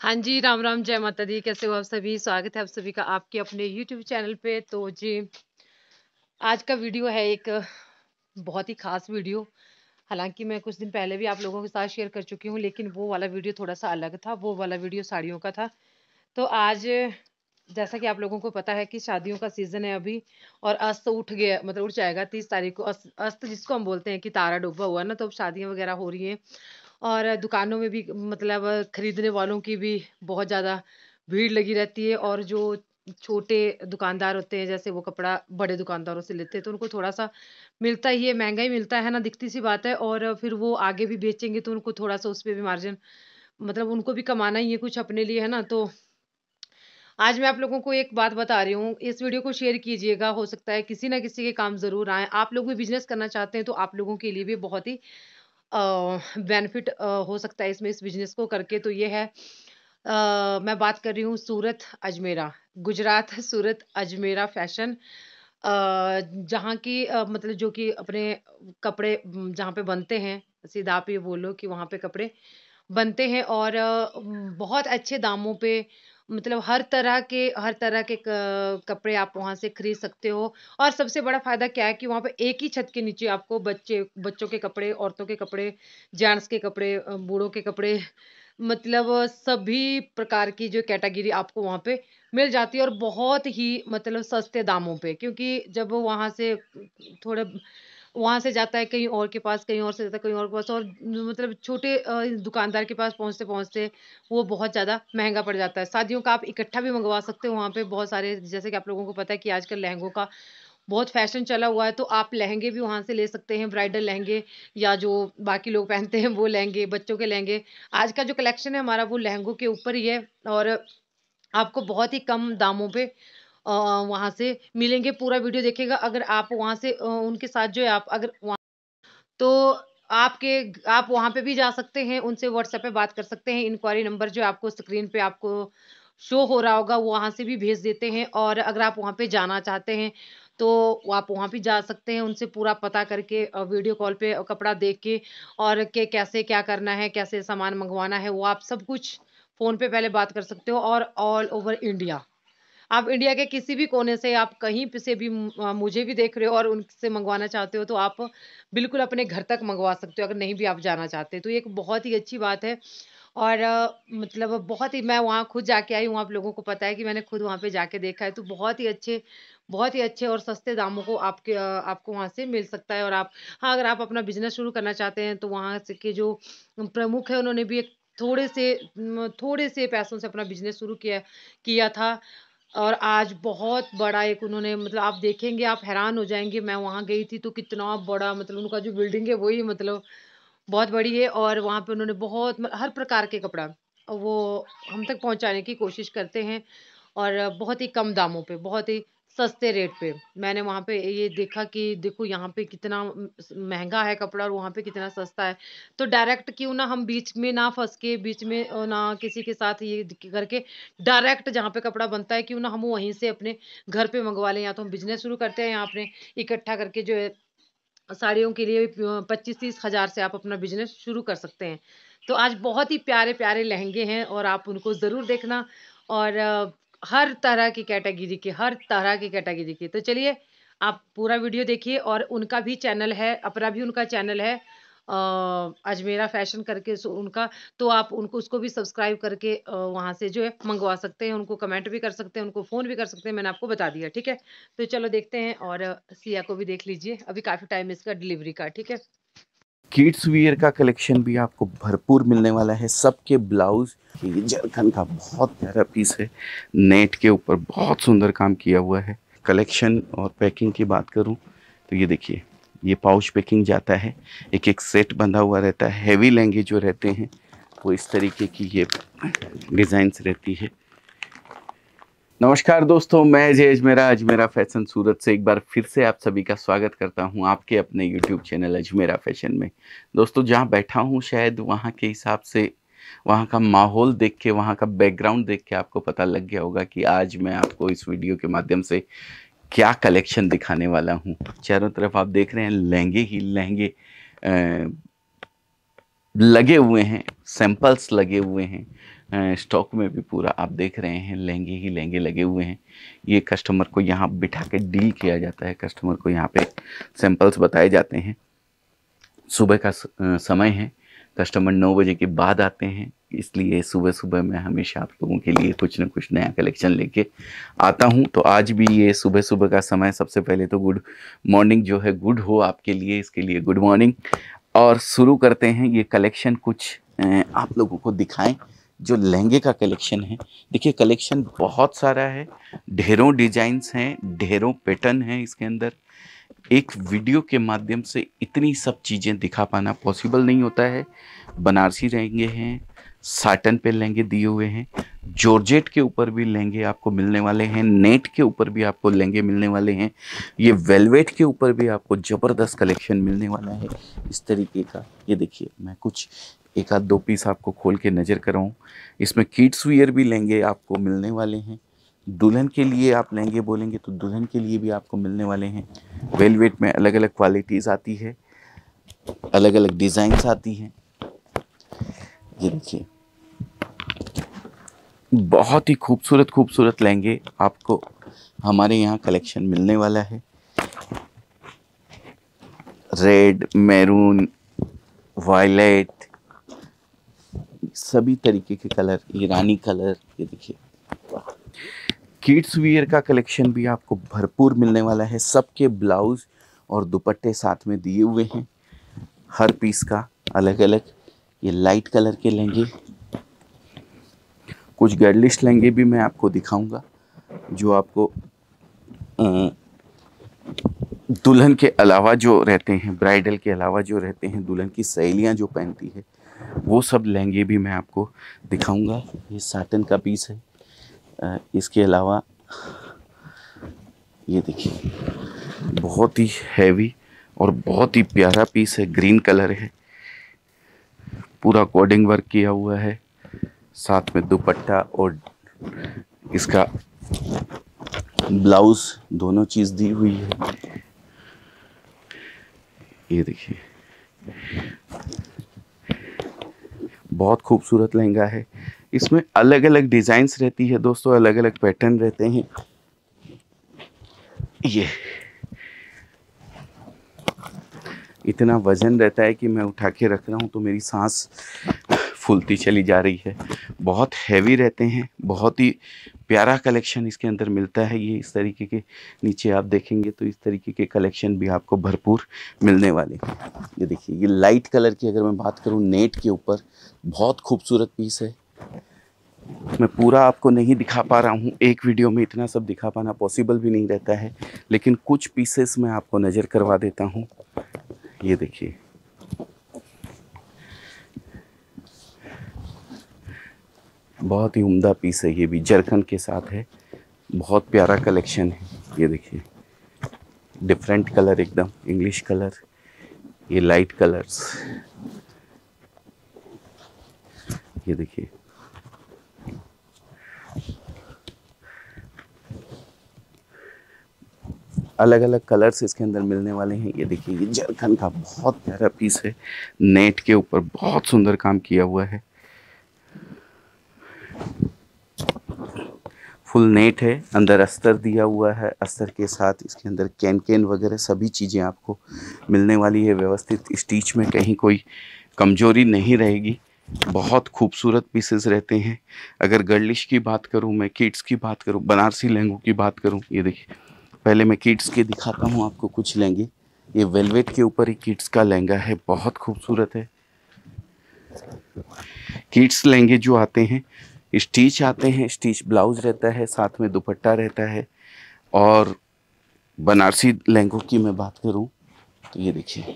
हाँ जी राम राम जय माता दी कैसे हो आप सभी स्वागत है आप सभी का आपके अपने यूट्यूब चैनल पे तो जी आज का वीडियो है एक बहुत ही खास वीडियो हालांकि मैं कुछ दिन पहले भी आप लोगों के साथ शेयर कर चुकी हूँ लेकिन वो वाला वीडियो थोड़ा सा अलग था वो वाला वीडियो साड़ियों का था तो आज जैसा कि आप लोगों को पता है कि शादियों का सीज़न है अभी और अस्त उठ गया मतलब उठ जाएगा तीस तारीख को अस्त अस्त जिसको हम बोलते हैं कि तारा डूबा हुआ ना तो अब शादियाँ वगैरह हो रही हैं और दुकानों में भी मतलब खरीदने वालों की भी बहुत ज़्यादा भीड़ लगी रहती है और जो छोटे दुकानदार होते हैं जैसे वो कपड़ा बड़े दुकानदारों से लेते हैं तो उनको थोड़ा सा मिलता ही है महंगा ही मिलता है ना दिखती सी बात है और फिर वो आगे भी बेचेंगे तो उनको थोड़ा सा उस पर भी मार्जिन मतलब उनको भी कमाना ही है कुछ अपने लिए है ना तो आज मैं आप लोगों को एक बात बता रही हूँ इस वीडियो को शेयर कीजिएगा हो सकता है किसी ना किसी के काम ज़रूर आए आप लोग भी बिजनेस करना चाहते हैं तो आप लोगों के लिए भी बहुत ही बेनिफिट हो सकता है इसमें इस बिजनेस को करके तो ये है अ, मैं बात कर रही हूँ सूरत अजमेरा गुजरात सूरत अजमेरा फैशन जहाँ की अ, मतलब जो कि अपने कपड़े जहाँ पे बनते हैं सीधा आप ये बोलो कि वहाँ पे कपड़े बनते हैं और बहुत अच्छे दामों पे मतलब हर तरह के हर तरह के कपड़े आप वहाँ से खरीद सकते हो और सबसे बड़ा फायदा क्या है कि वहाँ पे एक ही छत के नीचे आपको बच्चे बच्चों के कपड़े औरतों के कपड़े जेंट्स के कपड़े बूढ़ों के कपड़े मतलब सभी प्रकार की जो कैटेगरी आपको वहाँ पे मिल जाती है और बहुत ही मतलब सस्ते दामों पे क्योंकि जब वहाँ से थोड़े वहाँ से जाता है कहीं और के पास कहीं और से जाता है कहीं और के पास और मतलब छोटे दुकानदार के पास पहुँचते पहुँचते वो बहुत ज़्यादा महंगा पड़ जाता है शादियों का आप इकट्ठा भी मंगवा सकते हो वहाँ पर बहुत सारे जैसे कि आप लोगों को पता है कि आजकल लहंगों का बहुत फैशन चला हुआ है तो आप लहंगे भी वहाँ से ले सकते हैं ब्राइडल लहंगे या जो बाकी लोग पहनते हैं वो लहंगे बच्चों के लहंगे आज का जो कलेक्शन है हमारा वो लहंगों के ऊपर ही है और आपको बहुत ही कम दामों पे वहाँ से मिलेंगे पूरा वीडियो देखेगा अगर आप वहाँ से उनके साथ जो है आप अगर वहाँ तो आपके आप वहाँ पे भी जा सकते हैं उनसे व्हाट्सएप पे बात कर सकते हैं इंक्वायरी नंबर जो आपको स्क्रीन पे आपको शो हो रहा होगा वहाँ से भी भेज देते हैं और अगर आप वहाँ पे जाना चाहते हैं तो आप वहाँ भी जा सकते हैं उनसे पूरा पता करके वीडियो कॉल पे कपड़ा देख के और के कैसे क्या करना है कैसे सामान मंगवाना है वो आप सब कुछ फ़ोन पे पहले बात कर सकते हो और ऑल ओवर इंडिया आप इंडिया के किसी भी कोने से आप कहीं से भी मुझे भी देख रहे हो और उनसे मंगवाना चाहते हो तो आप बिल्कुल अपने घर तक मंगवा सकते हो अगर नहीं भी आप जाना चाहते तो ये एक बहुत ही अच्छी बात है और मतलब बहुत ही मैं वहाँ खुद जाके आई हूँ आप लोगों को पता है कि मैंने खुद वहाँ पे जाके देखा है तो बहुत ही अच्छे बहुत ही अच्छे और सस्ते दामों को आपके आपको वहाँ से मिल सकता है और आप हाँ अगर आप अपना बिजनेस शुरू करना चाहते हैं तो वहाँ से के जो प्रमुख है उन्होंने भी एक थोड़े से थोड़े से पैसों से अपना बिजनेस शुरू किया किया था और आज बहुत बड़ा एक उन्होंने मतलब आप देखेंगे आप हैरान हो जाएंगे मैं वहाँ गई थी तो कितना बड़ा मतलब उनका जो बिल्डिंग है वही मतलब बहुत बड़ी है और वहाँ पे उन्होंने बहुत मतलब हर प्रकार के कपड़ा वो हम तक पहुँचाने की कोशिश करते हैं और बहुत ही कम दामों पे बहुत ही सस्ते रेट पे मैंने वहाँ पे ये देखा कि देखो यहाँ पे कितना महंगा है कपड़ा और वहाँ पे कितना सस्ता है तो डायरेक्ट क्यों ना हम बीच में ना फंस के बीच में ना किसी के साथ ये करके डायरेक्ट जहाँ पे कपड़ा बनता है क्यों ना हम वहीं से अपने घर पे मंगवा लें या तो हम बिजनेस शुरू करते हैं या अपने इकट्ठा करके जो है साड़ियों के लिए पच्चीस तीस हज़ार से आप अपना बिजनेस शुरू कर सकते हैं तो आज बहुत ही प्यारे प्यारे लहंगे हैं और आप उनको ज़रूर देखना और हर तरह की कैटेगरी की हर तरह की कैटेगरी की तो चलिए आप पूरा वीडियो देखिए और उनका भी चैनल है अपना भी उनका चैनल है अजमेरा फैशन करके उनका तो आप उनको उसको भी सब्सक्राइब करके वहाँ से जो है मंगवा सकते हैं उनको कमेंट भी कर सकते हैं उनको फ़ोन भी कर सकते हैं मैंने आपको बता दिया ठीक है तो चलो देखते हैं और सिया को भी देख लीजिए अभी काफ़ी टाइम इसका डिलीवरी का ठीक है किड्स वियर का कलेक्शन भी आपको भरपूर मिलने वाला है सबके ब्लाउज ये जरखन का बहुत प्यारा पीस है नेट के ऊपर बहुत सुंदर काम किया हुआ है कलेक्शन और पैकिंग की बात करूँ तो ये देखिए ये पाउच पैकिंग जाता है एक एक सेट बंधा हुआ रहता है हैवी लहंगे जो रहते हैं वो इस तरीके की ये डिज़ाइंस रहती है नमस्कार दोस्तों मैं जय मेरा अजमेरा फैशन सूरत से एक बार फिर से आप सभी का स्वागत करता हूं आपके अपने यूट्यूब चैनल अजमेरा फैशन में दोस्तों जहां बैठा हूं शायद वहां के हिसाब से वहाँ का माहौल देख के वहाँ का बैकग्राउंड देख के आपको पता लग गया होगा कि आज मैं आपको इस वीडियो के माध्यम से क्या कलेक्शन दिखाने वाला हूँ चारों तरफ आप देख रहे हैं लहंगे ही लहंगे लगे हुए हैं सैंपल्स लगे हुए हैं स्टॉक में भी पूरा आप देख रहे हैं लहंगे ही लहंगे लगे हुए हैं ये कस्टमर को यहाँ बिठा के डील किया जाता है कस्टमर को यहाँ पे सैंपल्स बताए जाते हैं सुबह का समय है कस्टमर नौ बजे के बाद आते हैं इसलिए सुबह सुबह मैं हमेशा आप लोगों के लिए कुछ ना कुछ नया कलेक्शन लेके आता हूँ तो आज भी ये सुबह सुबह का समय सबसे पहले तो गुड मॉर्निंग जो है गुड हो आपके लिए इसके लिए गुड मॉर्निंग और शुरू करते हैं ये कलेक्शन कुछ आप लोगों को दिखाएं जो लहंगे का कलेक्शन है देखिए कलेक्शन बहुत सारा है ढेरों डिजाइंस हैं ढेरों पैटर्न हैं इसके अंदर एक वीडियो के माध्यम से इतनी सब चीज़ें दिखा पाना पॉसिबल नहीं होता है बनारसी लहंगे हैं साटन पे लहंगे दिए हुए हैं जॉर्जेट के ऊपर भी लहंगे आपको मिलने वाले हैं नेट के ऊपर भी आपको लहंगे मिलने वाले हैं ये वेलवेट के ऊपर भी आपको ज़बरदस्त कलेक्शन मिलने वाला है इस तरीके का ये देखिए मैं कुछ एक आध दो पीस आपको खोल के नज़र कराऊँ इसमें किड्स वियर भी लहंगे आपको मिलने वाले हैं दुल्हन के लिए आप लहंगे बोलेंगे तो दुल्हन के लिए भी आपको मिलने वाले हैं वेलवेट में अलग अलग क्वालिटीज़ आती है अलग अलग डिज़ाइंस आती हैं ये देखिए बहुत ही खूबसूरत खूबसूरत लहंगे आपको हमारे यहाँ कलेक्शन मिलने वाला है रेड मैरून वायलेट सभी तरीके के कलर ईरानी कलर ये देखिए किड्स वियर का कलेक्शन भी आपको भरपूर मिलने वाला है सबके ब्लाउज और दुपट्टे साथ में दिए हुए हैं हर पीस का अलग अलग ये लाइट कलर के लहंगे कुछ गैडलिश लहंगे भी मैं आपको दिखाऊंगा जो आपको दुल्हन के अलावा जो रहते हैं ब्राइडल के अलावा जो रहते हैं दुल्हन की सहेलियाँ जो पहनती है वो सब लहंगे भी मैं आपको दिखाऊंगा ये साटन का पीस है इसके अलावा ये देखिए बहुत ही हैवी और बहुत ही प्यारा पीस है ग्रीन कलर है पूरा कोडिंग वर्क किया हुआ है साथ में दुपट्टा और इसका ब्लाउज दोनों चीज़ दी हुई है ये देखिए बहुत खूबसूरत लहंगा है इसमें अलग अलग डिज़ाइंस रहती है दोस्तों अलग अलग पैटर्न रहते हैं ये इतना वज़न रहता है कि मैं उठा के रख रहा हूं तो मेरी सांस फूलती चली जा रही है बहुत हैवी रहते हैं बहुत ही प्यारा कलेक्शन इसके अंदर मिलता है ये इस तरीके के नीचे आप देखेंगे तो इस तरीके के कलेक्शन भी आपको भरपूर मिलने वाले ये देखिए ये लाइट कलर की अगर मैं बात करूँ नेट के ऊपर बहुत खूबसूरत पीस है मैं पूरा आपको नहीं दिखा पा रहा हूँ एक वीडियो में इतना सब दिखा पाना पॉसिबल भी नहीं रहता है लेकिन कुछ पीसेस मैं आपको नज़र करवा देता हूँ ये देखिए बहुत ही उम्दा पीस है ये भी जरखन के साथ है बहुत प्यारा कलेक्शन है ये देखिए डिफरेंट कलर एकदम इंग्लिश कलर ये लाइट कलर्स ये देखिए अलग अलग कलर्स इसके अंदर मिलने वाले हैं ये देखिए ये जरखन का बहुत प्यारा पीस है नेट के ऊपर बहुत सुंदर काम किया हुआ है फुल नेट है अंदर अस्तर दिया हुआ है अस्तर के साथ इसके अंदर कैन कैन वगैरह सभी चीज़ें आपको मिलने वाली है व्यवस्थित स्टीच में कहीं कोई कमजोरी नहीं रहेगी बहुत खूबसूरत पीसेस रहते हैं अगर गर्लिश की बात करूं मैं किड्स की बात करूं बनारसी लहंगों की बात करूं ये देखिए पहले मैं किड्स के दिखाता हूं आपको कुछ लहंगे ये वेलवेट के ऊपर ही किड्स का लहंगा है बहुत खूबसूरत है किड्स लहंगे जो आते हैं स्टीच आते हैं स्टीच ब्लाउज रहता है साथ में दुपट्टा रहता है और बनारसी लहंगों की मैं बात करूं तो ये देखिए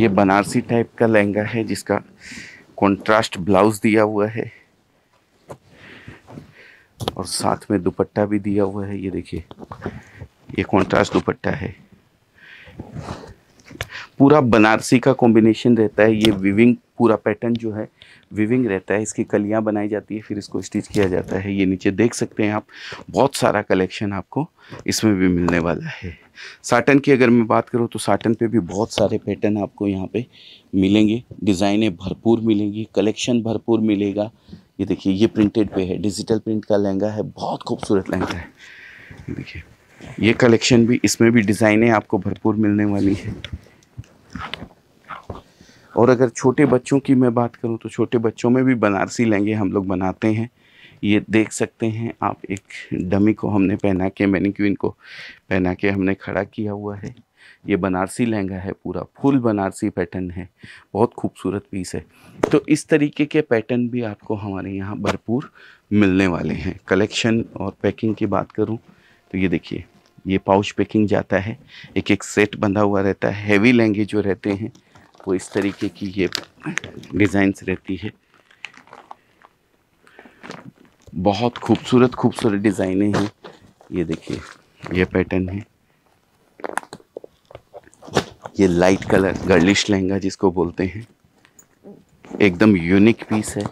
ये बनारसी टाइप का लहंगा है जिसका कंट्रास्ट ब्लाउज दिया हुआ है और साथ में दुपट्टा भी दिया हुआ है ये देखिए ये कंट्रास्ट दुपट्टा है पूरा बनारसी का कॉम्बिनेशन रहता है ये विविंग पूरा पैटर्न जो है विविंग रहता है इसकी कलियाँ बनाई जाती है फिर इसको स्टिच किया जाता है ये नीचे देख सकते हैं आप बहुत सारा कलेक्शन आपको इसमें भी मिलने वाला है साटन की अगर मैं बात करूँ तो साटन पे भी बहुत सारे पैटर्न आपको यहाँ पे मिलेंगे डिज़ाइनें भरपूर मिलेंगी कलेक्शन भरपूर मिलेगा ये देखिए ये प्रिंटेड पे है डिजिटल प्रिंट का लहंगा है बहुत खूबसूरत लहंगा है देखिए ये कलेक्शन भी इसमें भी डिज़ाइनें आपको भरपूर मिलने वाली है और अगर छोटे बच्चों की मैं बात करूँ तो छोटे बच्चों में भी बनारसी लहंगे हम लोग बनाते हैं ये देख सकते हैं आप एक डमी को हमने पहना के मैनिक्विन को पहना के हमने खड़ा किया हुआ है ये बनारसी लहंगा है पूरा फुल बनारसी पैटर्न है बहुत खूबसूरत पीस है तो इस तरीके के पैटर्न भी आपको हमारे यहाँ भरपूर मिलने वाले हैं कलेक्शन और पैकिंग की बात करूँ तो ये देखिए ये पाउच पैकिंग जाता है एक एक सेट बंधा हुआ रहता है हैवी लहंगे जो रहते हैं आपको इस तरीके की ये डिज़ाइंस रहती है बहुत खूबसूरत खूबसूरत डिजाइने हैं ये देखिए ये पैटर्न है ये लाइट कलर गर्लिश लहंगा जिसको बोलते हैं एकदम यूनिक पीस है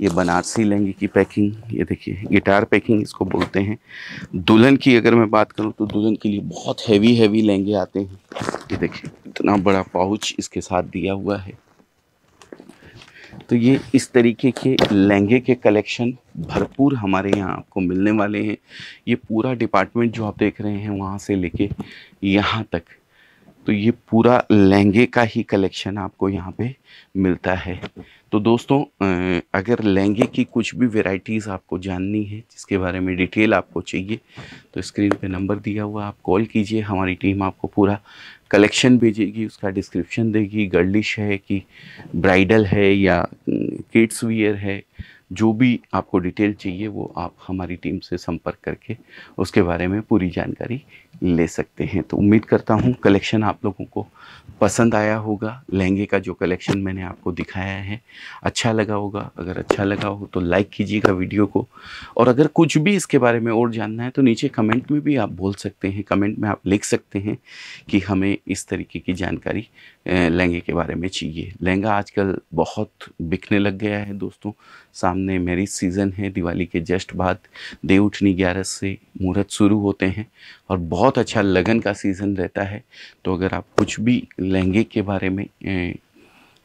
ये बनारसी लहंगे की पैकिंग ये देखिए गिटार पैकिंग इसको बोलते हैं दुल्हन की अगर मैं बात करूँ तो दुल्हन के लिए बहुत हैवी हैवी लहंगे आते हैं ये देखिए इतना बड़ा पाउच इसके साथ दिया हुआ है तो ये इस तरीके के लहंगे के कलेक्शन भरपूर हमारे यहाँ आपको मिलने वाले हैं ये पूरा डिपार्टमेंट जो आप देख रहे हैं वहाँ से लेके यहाँ तक तो ये पूरा लहंगे का ही कलेक्शन आपको यहाँ पे मिलता है तो दोस्तों अगर लहंगे की कुछ भी वेराइटीज़ आपको जाननी है जिसके बारे में डिटेल आपको चाहिए तो स्क्रीन पे नंबर दिया हुआ आप कॉल कीजिए हमारी टीम आपको पूरा कलेक्शन भेजेगी उसका डिस्क्रिप्शन देगी गर्लिश है कि ब्राइडल है या किड्स वियर है जो भी आपको डिटेल चाहिए वो आप हमारी टीम से संपर्क करके उसके बारे में पूरी जानकारी ले सकते हैं तो उम्मीद करता हूँ कलेक्शन आप लोगों को पसंद आया होगा लहंगे का जो कलेक्शन मैंने आपको दिखाया है अच्छा लगा होगा अगर अच्छा लगा हो तो लाइक कीजिएगा वीडियो को और अगर कुछ भी इसके बारे में और जानना है तो नीचे कमेंट में भी आप बोल सकते हैं कमेंट में आप लिख सकते हैं कि हमें इस तरीके की जानकारी लहंगे के बारे में चाहिए लहंगा आजकल बहुत बिकने लग गया है दोस्तों सामने मैरिज सीज़न है दिवाली के जस्ट बाद उठनी ग्यारह से मुहूर्त शुरू होते हैं और बहुत अच्छा लगन का सीज़न रहता है तो अगर आप कुछ भी लहंगे के बारे में ए,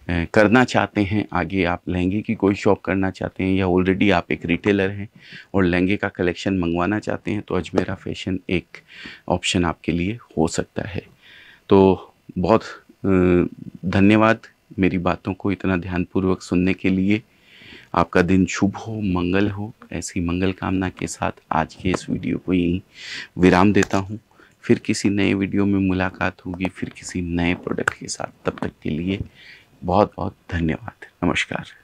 ए, करना चाहते हैं आगे आप लहंगे की कोई शॉप करना चाहते हैं या ऑलरेडी आप एक रिटेलर हैं और लहंगे का कलेक्शन मंगवाना चाहते हैं तो अजमेरा फैशन एक ऑप्शन आपके लिए हो सकता है तो बहुत धन्यवाद मेरी बातों को इतना ध्यानपूर्वक सुनने के लिए आपका दिन शुभ हो मंगल हो ऐसी मंगल कामना के साथ आज के इस वीडियो को यहीं विराम देता हूँ फिर किसी नए वीडियो में मुलाकात होगी फिर किसी नए प्रोडक्ट के साथ तब तक के लिए बहुत बहुत धन्यवाद नमस्कार